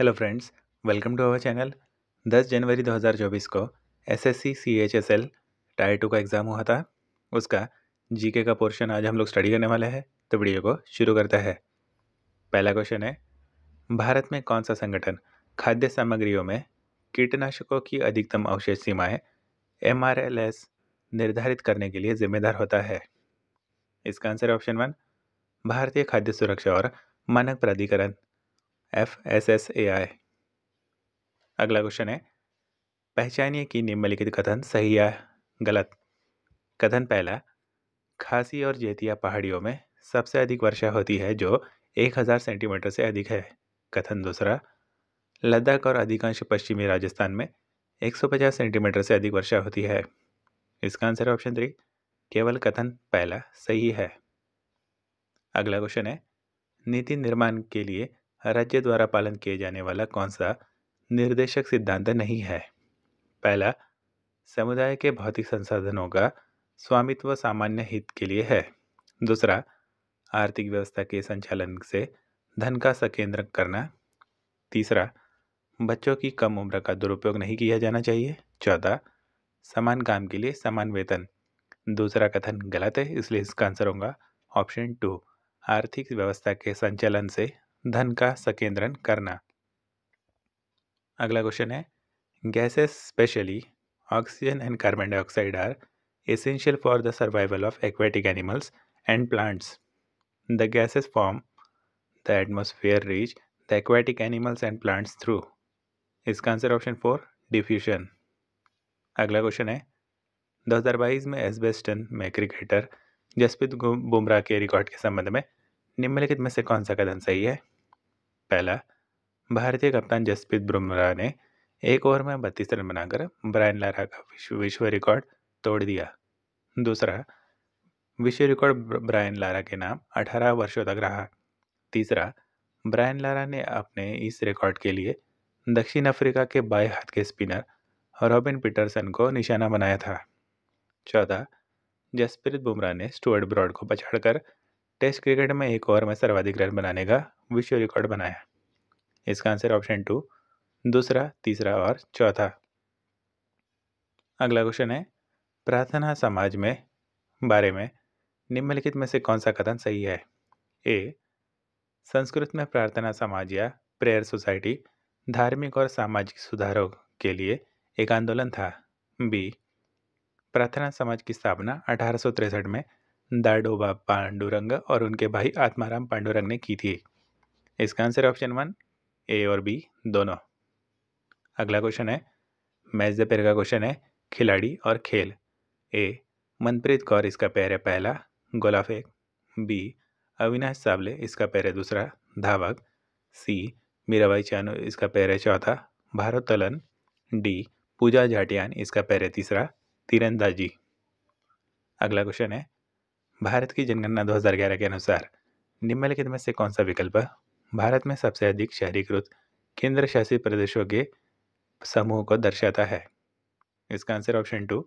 hello friends welcome to our channel 10 जनवरी 2024 को SSC CHSL tier two का exam हुआ था उसका जीके का पोर्शन आज हम लोग स्टडी करने वाले हैं तो वीडियो को शुरू करता है पहला क्वेश्चन है भारत में कौन सा संगठन खाद्य सामग्रियों में कीटनाशकों की अधिकतम अवशेष सीमाएँ एम निर्धारित करने के लिए जिम्मेदार होता है इसका आंसर ऑप्शन वन भारतीय खाद्य सुरक्षा और मानक प्राधिकरण F S S A I अगला क्वेश्चन है पहचानिए कि निम्नलिखित कथन सही या गलत कथन पहला खासी और जेतिया पहाड़ियों में सबसे अधिक वर्षा होती है जो 1000 सेंटीमीटर से अधिक है कथन दूसरा लद्दाख और अधिकांश पश्चिमी राजस्थान में 150 सेंटीमीटर से अधिक वर्षा होती है इसका आंसर ऑप्शन थ्री केवल कथन पहला सही है अगला क्वेश्चन है नीति निर्माण के लिए राज्य द्वारा पालन किए जाने वाला कौन सा निर्देशक सिद्धांत नहीं है पहला समुदाय के भौतिक संसाधनों का स्वामित्व सामान्य हित के लिए है दूसरा आर्थिक व्यवस्था के संचालन से धन का संकेंद्र करना तीसरा बच्चों की कम उम्र का दुरुपयोग नहीं किया जाना चाहिए चौथा समान काम के लिए समान वेतन दूसरा कथन गलत है इसलिए इसका आंसर होगा ऑप्शन टू आर्थिक व्यवस्था के संचालन से धन का संकेंद्रण करना अगला क्वेश्चन है gases specially oxygen and carbon dioxide are essential for the survival of aquatic animals and plants the gases form the atmosphere reach the aquatic animals and plants through इसका आंसर ऑप्शन फोर डिफ्यूशन अगला question है दो हजार बाईस में एसबेस्टन में cricketer Jasprit Bumrah के record के संबंध में निम्नलिखित में से कौन सा कदम सही है पहला भारतीय कप्तान जसप्रीत बुमराह ने एक ओवर में बत्तीस रन बनाकर ब्रायन लारा का विश्व विश्व रिकॉर्ड तोड़ दिया दूसरा विश्व रिकॉर्ड ब्रायन लारा के नाम 18 वर्षों तक रहा तीसरा ब्रायन लारा ने अपने इस रिकॉर्ड के लिए दक्षिण अफ्रीका के बाएं हाथ के स्पिनर रॉबिन पीटरसन को निशाना बनाया था चौथा जसप्रीत बुमराह ने स्टुअर्ट ब्रॉड को पछाड़कर टेस्ट क्रिकेट में एक ओवर में सर्वाधिक रन बनाने का विश्व रिकॉर्ड बनाया इसका आंसर ऑप्शन टू दूसरा तीसरा और चौथा अगला क्वेश्चन है प्रार्थना समाज में बारे में निम्नलिखित में से कौन सा कथन सही है ए संस्कृत में प्रार्थना समाज या प्रेयर सोसाइटी धार्मिक और सामाजिक सुधारों के लिए एक आंदोलन था बी प्रार्थना समाज की स्थापना अठारह में दाडोबा पांडुरंग और उनके भाई आत्माराम पांडुरंग ने की थी इसका आंसर ऑप्शन वन ए और बी दोनों अगला क्वेश्चन है मैच द पेर का क्वेश्चन है खिलाड़ी और खेल ए मनप्रीत कौर इसका पैर है पहला गोला फेंक बी अविनाश सावले इसका पैर है दूसरा धावक सी मीराबाई चानू इसका पैर है चौथा भारोत्तोलन डी पूजा झाटियान इसका पैर है तीसरा तीरंदाजी अगला क्वेश्चन है भारत की जनगणना 2011 के अनुसार निम्नलिखित में से कौन सा विकल्प भारत में सबसे अधिक शहरीकृत केंद्र शासित प्रदेशों के समूह को दर्शाता है इसका आंसर ऑप्शन टू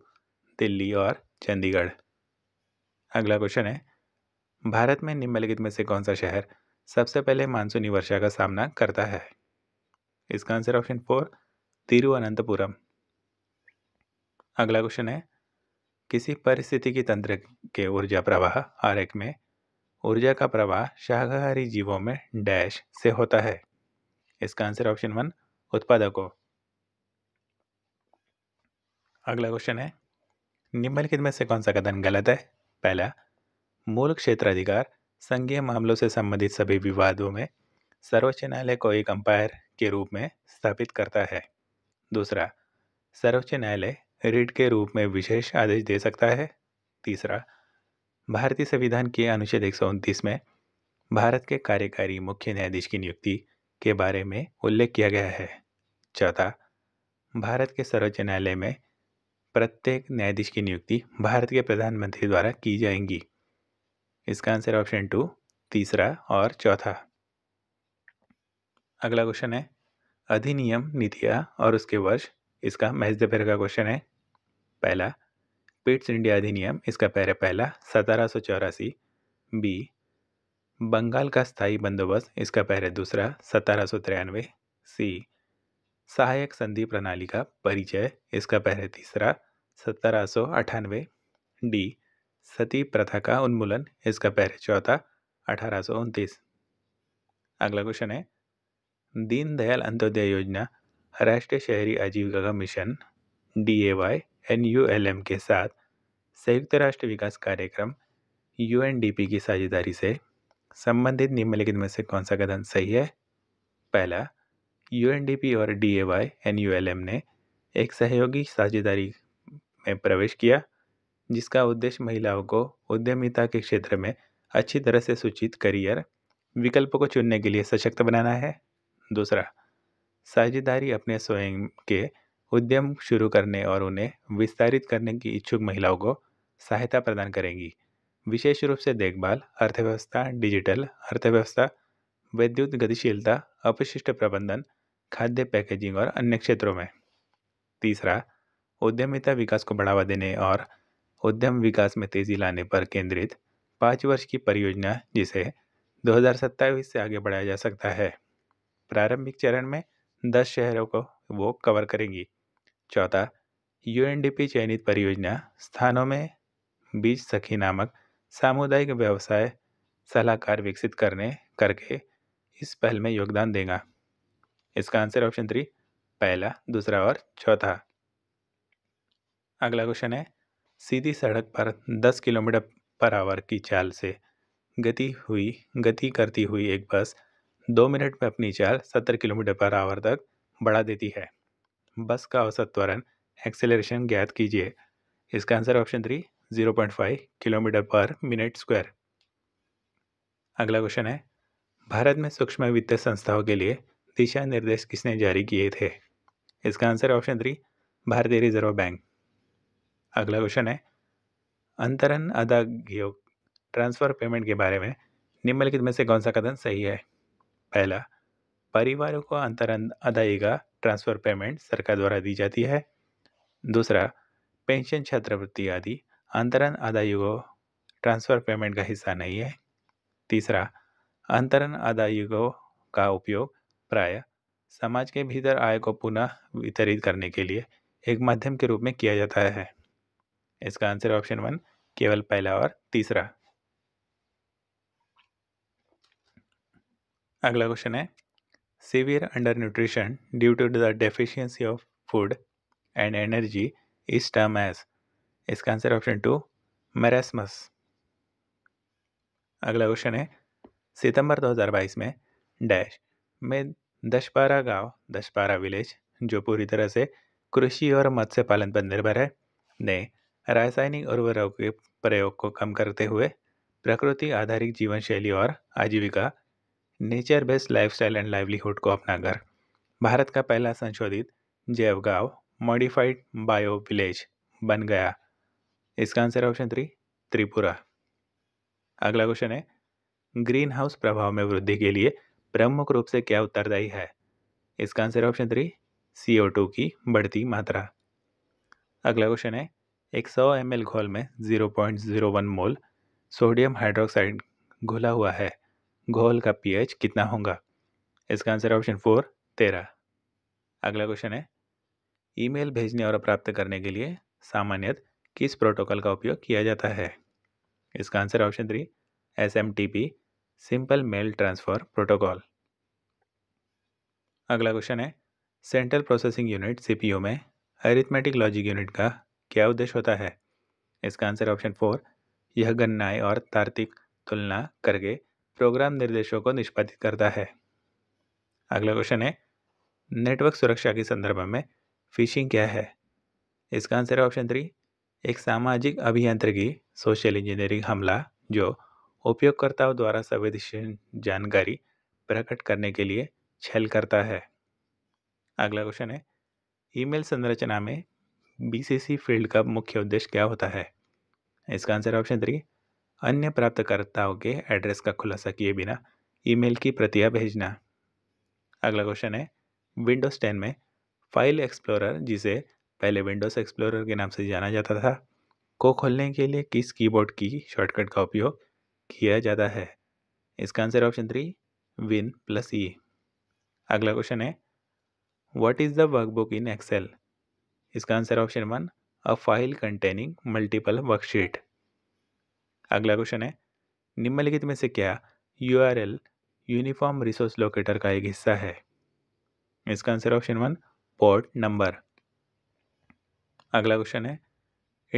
दिल्ली और चंडीगढ़ अगला क्वेश्चन है भारत में निम्नलिखित में से कौन सा शहर सबसे पहले मानसूनी वर्षा का सामना करता है इसका आंसर ऑप्शन फोर तिरुवनंतपुरम अगला क्वेश्चन है किसी परिस्थिति की तंत्र के ऊर्जा प्रवाह आरेख में ऊर्जा का प्रवाह शाकाहारी जीवों में डैश से होता है इसका आंसर ऑप्शन वन उत्पादकों अगला क्वेश्चन है निम्नलिखित में से कौन सा कथन गलत है पहला मूल क्षेत्र अधिकार संघीय मामलों से संबंधित सभी विवादों में सर्वोच्च न्यायालय को एक अंपायर के रूप में स्थापित करता है दूसरा सर्वोच्च न्यायालय रिट के रूप में विशेष आदेश दे सकता है तीसरा भारतीय संविधान के अनुच्छेद एक में भारत के कार्यकारी मुख्य न्यायाधीश की नियुक्ति के बारे में उल्लेख किया गया है चौथा भारत के सर्वोच्च न्यायालय में प्रत्येक न्यायाधीश की नियुक्ति भारत के प्रधानमंत्री द्वारा की जाएंगी इसका आंसर ऑप्शन टू तीसरा और चौथा अगला क्वेश्चन है अधिनियम नीतियाँ और उसके वर्ष इसका महज दोपहर का क्वेश्चन है पहला पिट्स इंडिया अधिनियम इसका पहरा पहला सतारह सौ चौरासी बी बंगाल का स्थायी बंदोबस्त इसका पैरा दूसरा सतारह सौ तिरानवे सी सहायक संधि प्रणाली का परिचय इसका पैरा तीसरा सतारह सौ अठानवे डी सती प्रथा का उन्मूलन इसका पैरा चौथा अठारह सौ उनतीस अगला क्वेश्चन है दीनदयाल अंत्योदय योजना राष्ट्रीय शहरी आजीविका का mission D A Y N के साथ संयुक्त राष्ट्र विकास कार्यक्रम यू की साझेदारी से संबंधित निम्नलिखित में से कौन सा कदम सही है पहला यू और डी ए वाई एन ने एक सहयोगी साझेदारी में प्रवेश किया जिसका उद्देश्य महिलाओं को उद्यमिता के क्षेत्र में अच्छी तरह से सूचित करियर विकल्प को चुनने के लिए सशक्त बनाना है दूसरा साझेदारी अपने स्वयं के उद्यम शुरू करने और उन्हें विस्तारित करने की इच्छुक महिलाओं को सहायता प्रदान करेंगी विशेष रूप से देखभाल अर्थव्यवस्था डिजिटल अर्थव्यवस्था विद्युत गतिशीलता अपशिष्ट प्रबंधन खाद्य पैकेजिंग और अन्य क्षेत्रों में तीसरा उद्यमिता विकास को बढ़ावा देने और उद्यम विकास में तेजी लाने पर केंद्रित पाँच वर्ष की परियोजना जिसे दो से आगे बढ़ाया जा सकता है प्रारंभिक चरण में दस शहरों को वो कवर करेंगी चौथा यूएनडीपी चयनित परियोजना स्थानों में बीज सखी नामक सामुदायिक व्यवसाय सलाहकार विकसित करने करके इस पहल में योगदान देगा इसका आंसर ऑप्शन थ्री पहला दूसरा और चौथा अगला क्वेश्चन है सीधी सड़क पर 10 किलोमीटर पर आवर की चाल से गति हुई गति करती हुई एक बस दो मिनट में अपनी चाल 70 किलोमीटर पर आवर तक बढ़ा देती है बस का औसत त्वरण एक्सेलरेशन ज्ञात कीजिए इसका answer option three zero point five kilometre पर मिनट स्क्वायर अगला क्वेश्चन है भारत में सूक्ष्म वित्त संस्थाओं के लिए दिशा निर्देश किसने जारी किए थे इसका आंसर ऑप्शन थ्री भारतीय रिजर्व बैंक अगला क्वेश्चन है अंतरण अदा ट्रांसफ़र पेमेंट के बारे में निम्नलिखित में से कौन सा कथन सही है पहला परिवारों को अंतर अदायगा ट्रांसफ़र पेमेंट सरकार द्वारा दी जाती है दूसरा पेंशन छात्रवृत्ति आदि अंतरण अदायुगो ट्रांसफ़र पेमेंट का हिस्सा नहीं है तीसरा अंतरण अदायुगो का उपयोग प्राय समाज के भीतर आय को पुनः वितरित करने के लिए एक माध्यम के रूप में किया जाता है इसका आंसर ऑप्शन वन केवल पहला और तीसरा अगला क्वेश्चन है Severe undernutrition due to the deficiency of food and energy is termed as इसका आंसर ऑप्शन टू मेरेसमस अगला क्वेश्चन है सितंबर 2022 में डैश में दशपारा गांव दशपारा विलेज जो पूरी तरह से कृषि और मत्स्य पालन पर निर्भर है ने रासायनिक उर्वरकों के प्रयोग को कम करते हुए प्रकृति आधारित जीवन शैली और आजीविका nature based lifestyle and livelihood को अपना घर भारत का पहला संशोधित जैव गांव मॉडिफाइड बायो विलेज बन गया इसका आंसर ऑप्शन थ्री त्रिपुरा अगला क्वेश्चन है ग्रीन हाउस प्रभाव में वृद्धि के लिए प्रमुख रूप से क्या उत्तरदायी है इसका आंसर ऑप्शन थ्री सी की बढ़ती मात्रा अगला क्वेश्चन है एक सौ एम घोल में zero point zero one mole sodium hydroxide घुला हुआ है घोल का पीएच कितना होगा इसका आंसर ऑप्शन फोर तेरह अगला क्वेश्चन है ईमेल भेजने और प्राप्त करने के लिए सामान्यत किस प्रोटोकॉल का उपयोग किया जाता है इसका answer option three S M T P simple mail transfer protocol अगला क्वेश्चन है सेंट्रल प्रोसेसिंग यूनिट सी में अरिथमेटिक लॉजिक यूनिट का क्या उद्देश्य होता है इसका आंसर ऑप्शन फोर यह गणनाएं और तार्तिक तुलना करके प्रोग्राम निर्देशों को निष्पादित करता है अगला क्वेश्चन है नेटवर्क सुरक्षा के संदर्भ में फिशिंग क्या है इसका आंसर है ऑप्शन थ्री एक सामाजिक अभियांत्रिकी सोशल इंजीनियरिंग हमला जो उपयोगकर्ताओं द्वारा संवेदनशील जानकारी प्रकट करने के लिए छल करता है अगला क्वेश्चन है ईमेल संरचना में बीसीसी फील्ड का मुख्य उद्देश्य क्या होता है इसका आंसर ऑप्शन थ्री अन्य प्राप्तकर्ताओं के एड्रेस का खुलासा किए बिना ईमेल की प्रतियां भेजना अगला क्वेश्चन है विंडोज़ टेन में फाइल एक्सप्लोरर जिसे पहले विंडोज़ एक्सप्लोरर के नाम से जाना जाता था को खोलने के लिए किस कीबोर्ड की शॉर्टकट का उपयोग किया जाता है इसका answer option three win plus E अगला क्वेश्चन है what is the workbook in Excel इसका answer option one a file containing multiple worksheet अगला क्वेश्चन है निम्नलिखित में से क्या U R L uniform resource locator का एक हिस्सा है इसका answer option one port number अगला क्वेश्चन है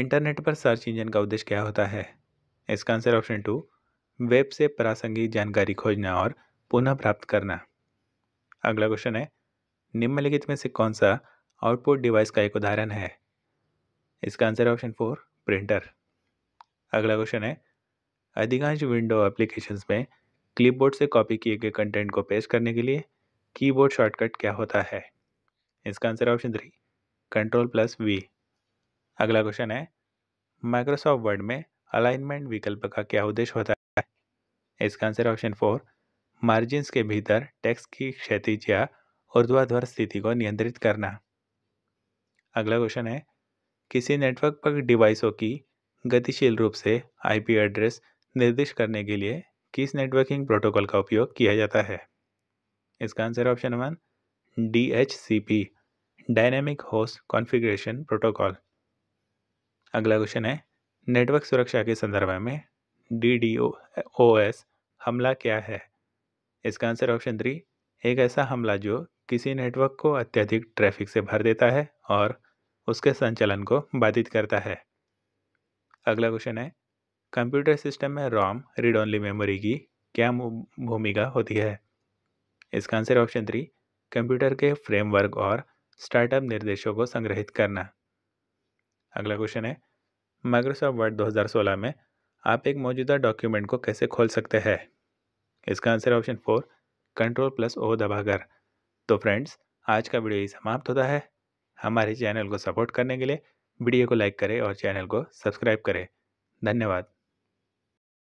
इंटरनेट पर सर्च इंजन का उद्देश्य क्या होता है इसका आंसर ऑप्शन टू वेब से प्रासंगिक जानकारी खोजना और पुनः प्राप्त करना अगला क्वेश्चन है निम्नलिखित में से कौन सा आउटपुट डिवाइस का एक उदाहरण है इसका आंसर ऑप्शन फोर प्रिंटर अगला क्वेश्चन है अधिकांश विंडो एप्लीकेशंस में क्लिपबोर्ड से कॉपी किए गए कंटेंट को पेस्ट करने के लिए कीबोर्ड शॉर्टकट क्या होता है इसका answer option three control plus V अगला क्वेश्चन है माइक्रोसॉफ्ट वर्ड में अलाइनमेंट विकल्प का क्या उद्देश्य होता है इसका आंसर ऑप्शन फोर मार्जिन्स के भीतर टेक्स्ट की क्षतिज या ऊर्ध्वाधर स्थिति को नियंत्रित करना अगला क्वेश्चन है किसी नेटवर्क पर डिवाइसों की गतिशील रूप से आईपी एड्रेस निर्दिष्ट करने के लिए किस नेटवर्किंग प्रोटोकॉल का उपयोग किया जाता है इसका answer option one D H C P dynamic host configuration protocol अगला क्वेश्चन है नेटवर्क सुरक्षा के संदर्भ में डी डी ओ एस हमला क्या है इसका आंसर ऑप्शन थ्री एक ऐसा हमला जो किसी नेटवर्क को अत्यधिक ट्रैफिक से भर देता है और उसके संचालन को बाधित करता है अगला क्वेश्चन है कंप्यूटर सिस्टम में रॉम रीड ऑनली मेमोरी की क्या भूमिका होती है इसका आंसर ऑप्शन थ्री कंप्यूटर के फ्रेमवर्क और स्टार्टअप निर्देशों को संग्रहित करना अगला क्वेश्चन है माइक्रोसॉफ्ट वर्ड 2016 में आप एक मौजूदा डॉक्यूमेंट को कैसे खोल सकते हैं इसका answer option four control plus O दबाकर तो फ्रेंड्स आज का वीडियो ही समाप्त होता है हमारे चैनल को सपोर्ट करने के लिए वीडियो को लाइक करें और चैनल को सब्सक्राइब करें धन्यवाद